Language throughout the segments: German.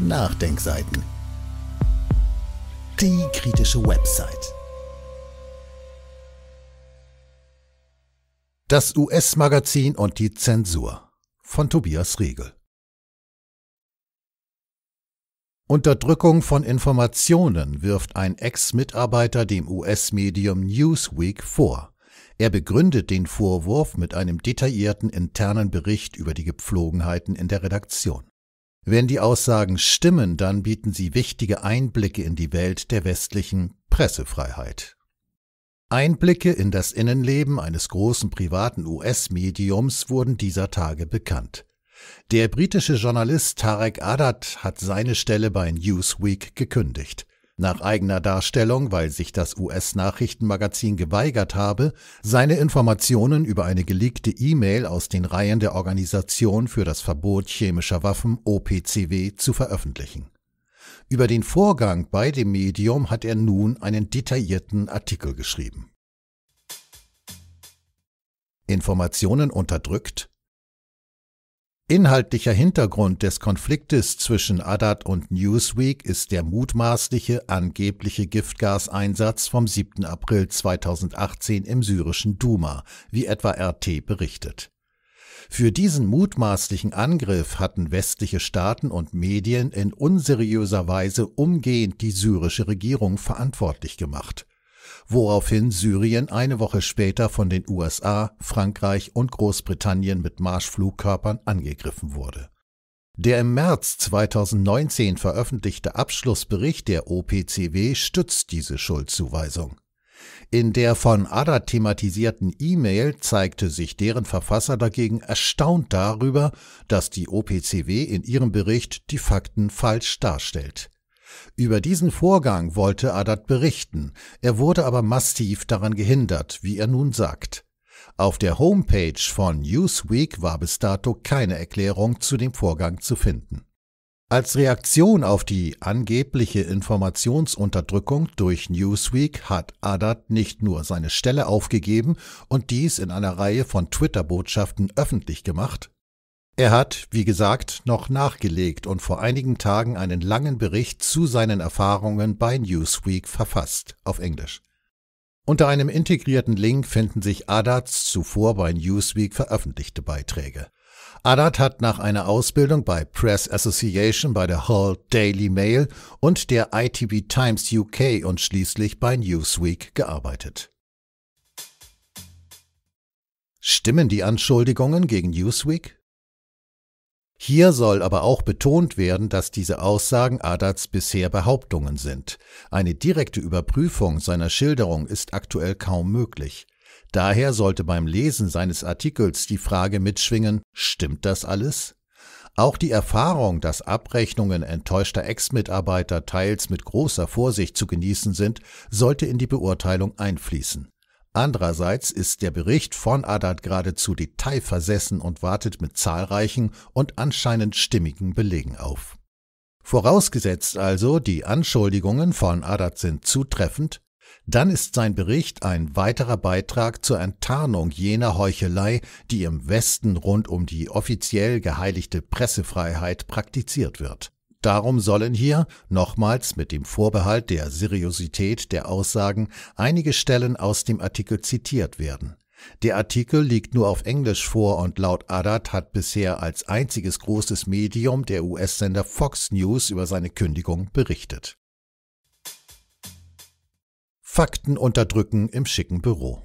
Nachdenkseiten. Die kritische Website. Das US-Magazin und die Zensur von Tobias Riegel. Unterdrückung von Informationen wirft ein Ex-Mitarbeiter dem US-Medium Newsweek vor. Er begründet den Vorwurf mit einem detaillierten internen Bericht über die Gepflogenheiten in der Redaktion. Wenn die Aussagen stimmen, dann bieten sie wichtige Einblicke in die Welt der westlichen Pressefreiheit. Einblicke in das Innenleben eines großen privaten US-Mediums wurden dieser Tage bekannt. Der britische Journalist Tarek Adat hat seine Stelle bei Newsweek gekündigt nach eigener Darstellung, weil sich das US-Nachrichtenmagazin geweigert habe, seine Informationen über eine geleakte E-Mail aus den Reihen der Organisation für das Verbot chemischer Waffen OPCW zu veröffentlichen. Über den Vorgang bei dem Medium hat er nun einen detaillierten Artikel geschrieben. Informationen unterdrückt, Inhaltlicher Hintergrund des Konfliktes zwischen Adat und Newsweek ist der mutmaßliche angebliche Giftgaseinsatz vom 7. April 2018 im syrischen Duma, wie etwa RT berichtet. Für diesen mutmaßlichen Angriff hatten westliche Staaten und Medien in unseriöser Weise umgehend die syrische Regierung verantwortlich gemacht woraufhin Syrien eine Woche später von den USA, Frankreich und Großbritannien mit Marschflugkörpern angegriffen wurde. Der im März 2019 veröffentlichte Abschlussbericht der OPCW stützt diese Schuldzuweisung. In der von Ada thematisierten E-Mail zeigte sich deren Verfasser dagegen erstaunt darüber, dass die OPCW in ihrem Bericht die Fakten falsch darstellt. Über diesen Vorgang wollte Adat berichten, er wurde aber massiv daran gehindert, wie er nun sagt. Auf der Homepage von Newsweek war bis dato keine Erklärung zu dem Vorgang zu finden. Als Reaktion auf die angebliche Informationsunterdrückung durch Newsweek hat Adat nicht nur seine Stelle aufgegeben und dies in einer Reihe von Twitter-Botschaften öffentlich gemacht, er hat, wie gesagt, noch nachgelegt und vor einigen Tagen einen langen Bericht zu seinen Erfahrungen bei Newsweek verfasst, auf Englisch. Unter einem integrierten Link finden sich Adats zuvor bei Newsweek veröffentlichte Beiträge. Adat hat nach einer Ausbildung bei Press Association bei der Hull Daily Mail und der ITB Times UK und schließlich bei Newsweek gearbeitet. Stimmen die Anschuldigungen gegen Newsweek? Hier soll aber auch betont werden, dass diese Aussagen Adats bisher Behauptungen sind. Eine direkte Überprüfung seiner Schilderung ist aktuell kaum möglich. Daher sollte beim Lesen seines Artikels die Frage mitschwingen, stimmt das alles? Auch die Erfahrung, dass Abrechnungen enttäuschter Ex-Mitarbeiter teils mit großer Vorsicht zu genießen sind, sollte in die Beurteilung einfließen. Andererseits ist der Bericht von Adat geradezu detailversessen und wartet mit zahlreichen und anscheinend stimmigen Belegen auf. Vorausgesetzt also, die Anschuldigungen von Adat sind zutreffend, dann ist sein Bericht ein weiterer Beitrag zur Enttarnung jener Heuchelei, die im Westen rund um die offiziell geheiligte Pressefreiheit praktiziert wird darum sollen hier, nochmals mit dem Vorbehalt der Seriosität der Aussagen, einige Stellen aus dem Artikel zitiert werden. Der Artikel liegt nur auf Englisch vor und laut Adat hat bisher als einziges großes Medium der US-Sender Fox News über seine Kündigung berichtet. Fakten unterdrücken im schicken Büro.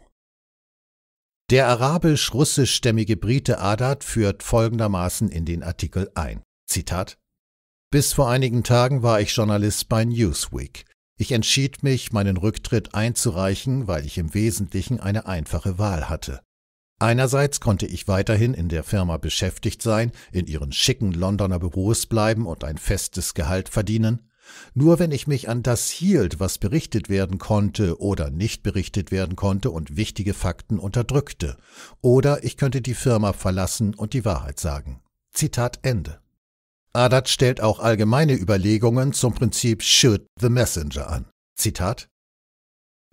Der arabisch-russischstämmige Brite Adat führt folgendermaßen in den Artikel ein. Zitat bis vor einigen Tagen war ich Journalist bei Newsweek. Ich entschied mich, meinen Rücktritt einzureichen, weil ich im Wesentlichen eine einfache Wahl hatte. Einerseits konnte ich weiterhin in der Firma beschäftigt sein, in ihren schicken Londoner Büros bleiben und ein festes Gehalt verdienen. Nur wenn ich mich an das hielt, was berichtet werden konnte oder nicht berichtet werden konnte und wichtige Fakten unterdrückte. Oder ich könnte die Firma verlassen und die Wahrheit sagen. Zitat Ende. Adat ah, stellt auch allgemeine Überlegungen zum Prinzip Shoot the Messenger an. Zitat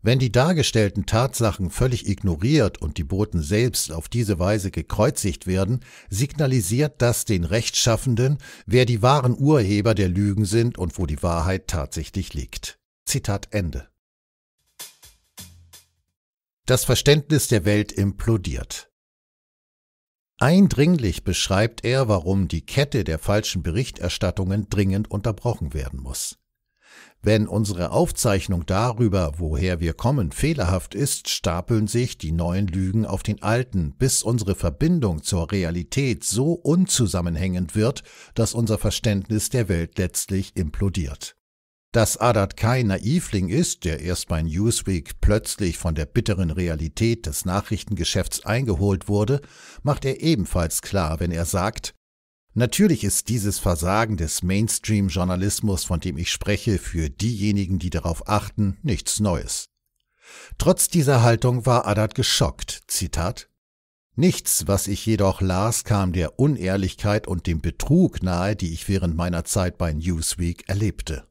Wenn die dargestellten Tatsachen völlig ignoriert und die Boten selbst auf diese Weise gekreuzigt werden, signalisiert das den Rechtschaffenden, wer die wahren Urheber der Lügen sind und wo die Wahrheit tatsächlich liegt. Zitat Ende. Das Verständnis der Welt implodiert. Eindringlich beschreibt er, warum die Kette der falschen Berichterstattungen dringend unterbrochen werden muss. Wenn unsere Aufzeichnung darüber, woher wir kommen, fehlerhaft ist, stapeln sich die neuen Lügen auf den alten, bis unsere Verbindung zur Realität so unzusammenhängend wird, dass unser Verständnis der Welt letztlich implodiert. Dass Adat Kai Naivling ist, der erst bei Newsweek plötzlich von der bitteren Realität des Nachrichtengeschäfts eingeholt wurde, macht er ebenfalls klar, wenn er sagt, Natürlich ist dieses Versagen des Mainstream-Journalismus, von dem ich spreche, für diejenigen, die darauf achten, nichts Neues. Trotz dieser Haltung war Adat geschockt. Zitat Nichts, was ich jedoch las, kam der Unehrlichkeit und dem Betrug nahe, die ich während meiner Zeit bei Newsweek erlebte.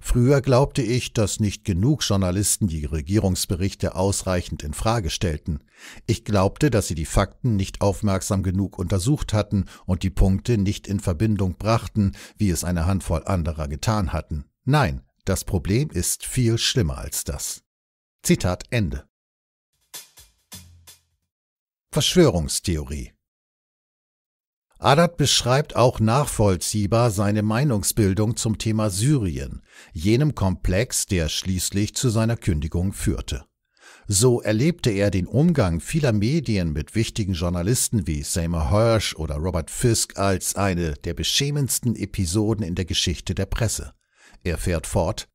Früher glaubte ich, dass nicht genug Journalisten die Regierungsberichte ausreichend in Frage stellten. Ich glaubte, dass sie die Fakten nicht aufmerksam genug untersucht hatten und die Punkte nicht in Verbindung brachten, wie es eine Handvoll anderer getan hatten. Nein, das Problem ist viel schlimmer als das. Zitat Ende. Verschwörungstheorie Adat beschreibt auch nachvollziehbar seine Meinungsbildung zum Thema Syrien, jenem Komplex, der schließlich zu seiner Kündigung führte. So erlebte er den Umgang vieler Medien mit wichtigen Journalisten wie Seymour Hirsch oder Robert Fisk als eine der beschämendsten Episoden in der Geschichte der Presse. Er fährt fort,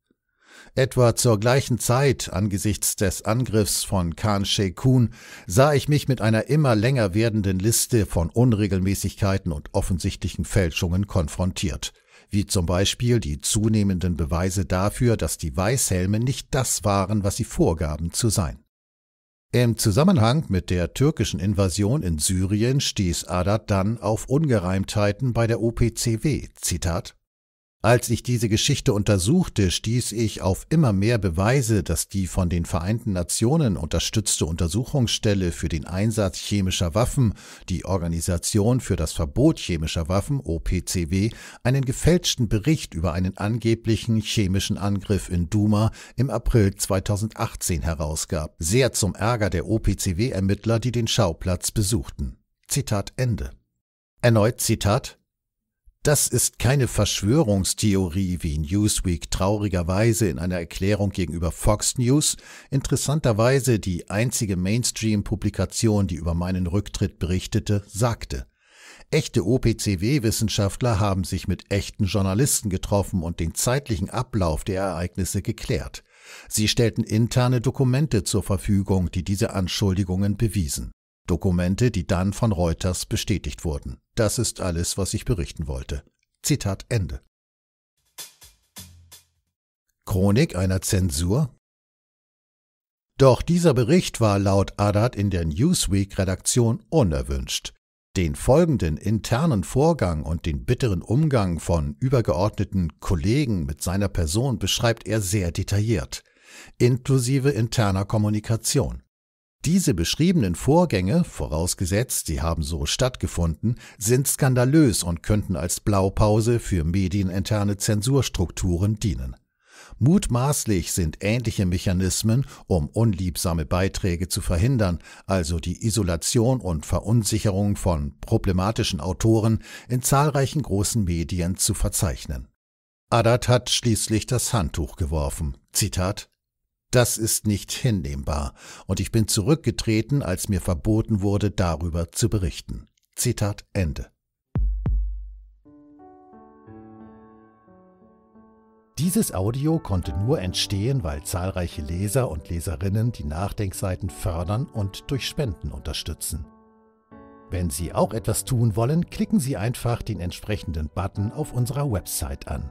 Etwa zur gleichen Zeit, angesichts des Angriffs von Khan Sheikun, sah ich mich mit einer immer länger werdenden Liste von Unregelmäßigkeiten und offensichtlichen Fälschungen konfrontiert wie zum Beispiel die zunehmenden Beweise dafür, dass die Weißhelme nicht das waren, was sie vorgaben zu sein. Im Zusammenhang mit der türkischen Invasion in Syrien stieß Adat dann auf Ungereimtheiten bei der OPCW, Zitat, als ich diese Geschichte untersuchte, stieß ich auf immer mehr Beweise, dass die von den Vereinten Nationen unterstützte Untersuchungsstelle für den Einsatz chemischer Waffen, die Organisation für das Verbot chemischer Waffen OPCW, einen gefälschten Bericht über einen angeblichen chemischen Angriff in Duma im April 2018 herausgab, sehr zum Ärger der OPCW-Ermittler, die den Schauplatz besuchten. Zitat Ende. Erneut Zitat das ist keine Verschwörungstheorie, wie Newsweek traurigerweise in einer Erklärung gegenüber Fox News, interessanterweise die einzige Mainstream-Publikation, die über meinen Rücktritt berichtete, sagte. Echte OPCW-Wissenschaftler haben sich mit echten Journalisten getroffen und den zeitlichen Ablauf der Ereignisse geklärt. Sie stellten interne Dokumente zur Verfügung, die diese Anschuldigungen bewiesen. Dokumente, die dann von Reuters bestätigt wurden. Das ist alles, was ich berichten wollte. Zitat Ende. Chronik einer Zensur? Doch dieser Bericht war laut Adat in der Newsweek-Redaktion unerwünscht. Den folgenden internen Vorgang und den bitteren Umgang von übergeordneten Kollegen mit seiner Person beschreibt er sehr detailliert, inklusive interner Kommunikation. Diese beschriebenen Vorgänge, vorausgesetzt sie haben so stattgefunden, sind skandalös und könnten als Blaupause für medieninterne Zensurstrukturen dienen. Mutmaßlich sind ähnliche Mechanismen, um unliebsame Beiträge zu verhindern, also die Isolation und Verunsicherung von problematischen Autoren in zahlreichen großen Medien zu verzeichnen. Adat hat schließlich das Handtuch geworfen. Zitat das ist nicht hinnehmbar, und ich bin zurückgetreten, als mir verboten wurde, darüber zu berichten. Zitat Ende. Dieses Audio konnte nur entstehen, weil zahlreiche Leser und Leserinnen die Nachdenkseiten fördern und durch Spenden unterstützen. Wenn Sie auch etwas tun wollen, klicken Sie einfach den entsprechenden Button auf unserer Website an.